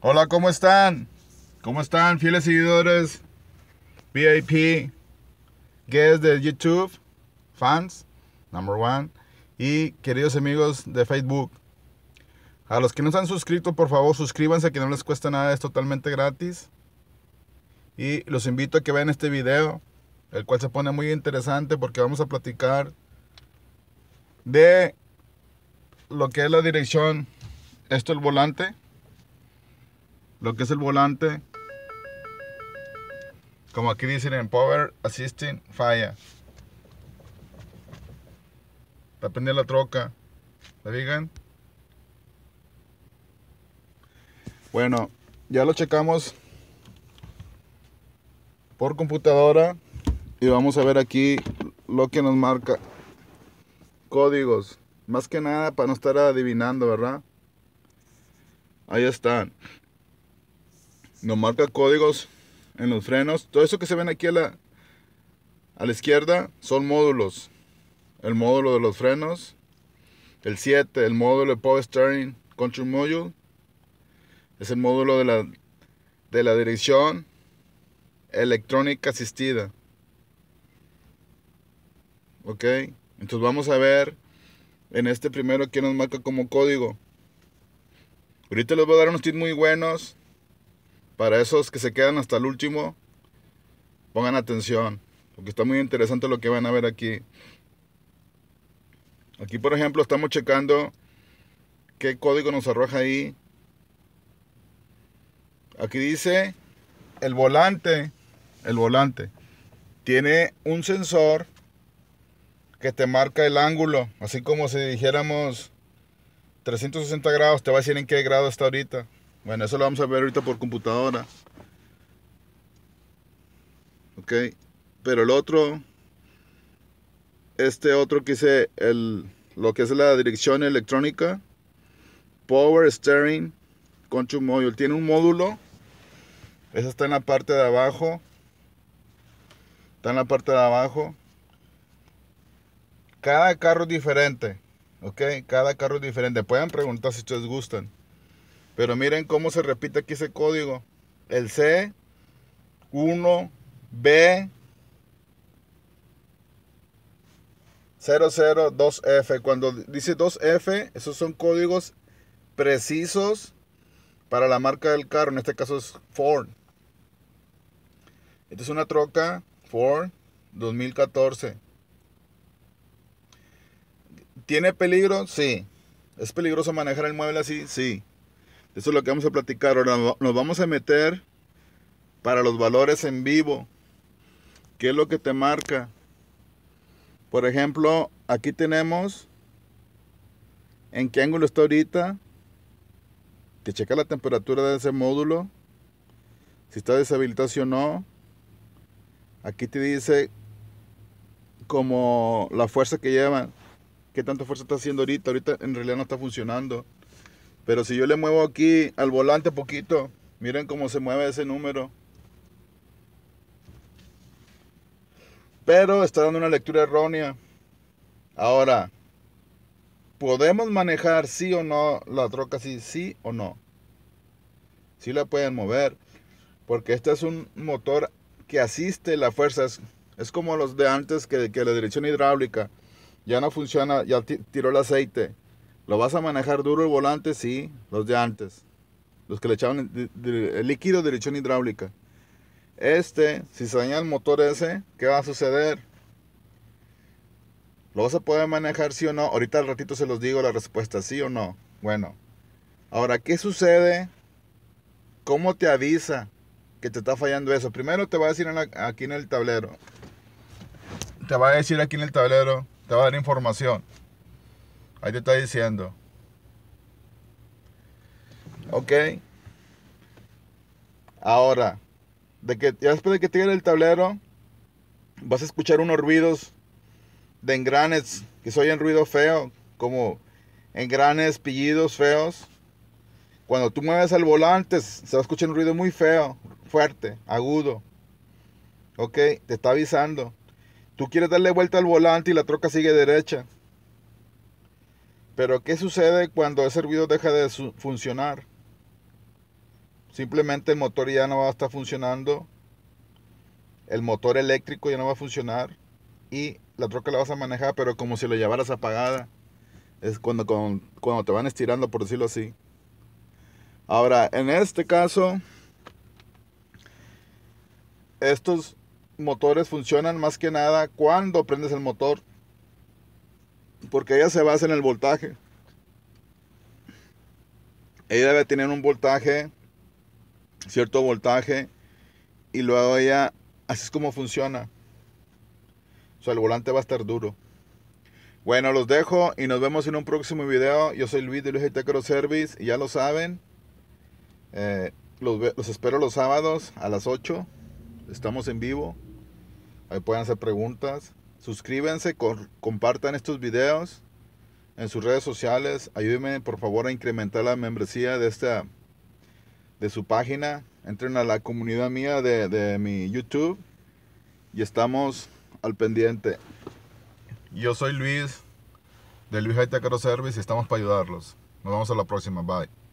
Hola, ¿cómo están? ¿Cómo están, fieles seguidores? VIP, guests de YouTube, fans, number one, y queridos amigos de Facebook. A los que no se han suscrito, por favor, suscríbanse, que no les cuesta nada, es totalmente gratis. Y los invito a que vean este video, el cual se pone muy interesante porque vamos a platicar de lo que es la dirección, esto el volante lo que es el volante. Como aquí dicen en Power Assisting, falla. Para prendida la troca. ¿La digan? Bueno, ya lo checamos por computadora y vamos a ver aquí lo que nos marca. Códigos. Más que nada para no estar adivinando, ¿verdad? Ahí están nos marca códigos en los frenos. Todo eso que se ven aquí a la, a la izquierda son módulos. El módulo de los frenos, el 7, el módulo de Power Steering Control Module, es el módulo de la, de la dirección electrónica asistida. Ok, entonces vamos a ver en este primero que nos marca como código. Ahorita les voy a dar unos tips muy buenos para esos que se quedan hasta el último, pongan atención, porque está muy interesante lo que van a ver aquí. Aquí, por ejemplo, estamos checando qué código nos arroja ahí. Aquí dice el volante, el volante tiene un sensor que te marca el ángulo, así como si dijéramos 360 grados, te va a decir en qué grado está ahorita. Bueno, eso lo vamos a ver ahorita por computadora. Ok. Pero el otro, este otro que hice el, lo que es la dirección electrónica, Power Steering Control Module. Tiene un módulo. Esa está en la parte de abajo. Está en la parte de abajo. Cada carro es diferente. Ok, cada carro es diferente. Pueden preguntar si ustedes gustan. Pero miren cómo se repite aquí ese código. El C, 1, B, 002F. Cuando dice 2F, esos son códigos precisos para la marca del carro. En este caso es Ford. Esta es una troca Ford 2014. ¿Tiene peligro? Sí. ¿Es peligroso manejar el mueble así? Sí. Eso es lo que vamos a platicar. Ahora nos vamos a meter para los valores en vivo. ¿Qué es lo que te marca? Por ejemplo, aquí tenemos en qué ángulo está ahorita. Te checa la temperatura de ese módulo. Si está deshabilitado o no. Aquí te dice como la fuerza que lleva. ¿Qué tanta fuerza está haciendo ahorita? Ahorita en realidad no está funcionando. Pero si yo le muevo aquí al volante poquito, miren cómo se mueve ese número. Pero está dando una lectura errónea. Ahora, ¿podemos manejar sí o no la troca así, sí o no? Sí la pueden mover, porque este es un motor que asiste la fuerza. Es, como los de antes que, que la dirección hidráulica ya no funciona, ya tiró el aceite ¿Lo vas a manejar duro el volante? Sí, los de antes. Los que le echaban el, líquido de dirección hidráulica. Este, si se daña el motor ese, ¿qué va a suceder? ¿Lo vas a poder manejar sí o no? Ahorita al ratito se los digo la respuesta, sí o no. Bueno, ahora, ¿qué sucede? ¿Cómo te avisa que te está fallando eso? Primero te va a decir aquí en el tablero. Te va a decir aquí en el tablero, te va a dar información. Ahí te está diciendo. Ok. Ahora, de que, ya después de que tire el tablero, vas a escuchar unos ruidos de engranes que se oyen ruido feo, como engranes, pillidos feos. Cuando tú mueves el volante, se va a escuchar un ruido muy feo, fuerte, agudo. Ok, te está avisando. Tú quieres darle vuelta al volante y la troca sigue derecha. Pero ¿qué sucede cuando el servidor deja de funcionar? Simplemente el motor ya no va a estar funcionando, el motor eléctrico ya no va a funcionar y la troca la vas a manejar, pero como si lo llevaras apagada. Es cuando, cuando, cuando te van estirando, por decirlo así. Ahora, en este caso, estos motores funcionan más que nada cuando prendes el motor porque ella se basa en el voltaje. Ella debe tener un voltaje, cierto voltaje, y luego ella, así es como funciona. O sea, el volante va a estar duro. Bueno, los dejo y nos vemos en un próximo video. Yo soy Luis de Luis Service y ya lo saben. Eh, los, los, espero los sábados a las 8. Estamos en vivo. Ahí pueden hacer preguntas. Suscríbanse, compartan estos videos en sus redes sociales. Ayúdenme por favor a incrementar la membresía de esta de su página. Entren a la comunidad mía de, mi YouTube y estamos al pendiente. Yo soy Luis de Luis Caro Service y estamos para ayudarlos. Nos vemos a la próxima. Bye.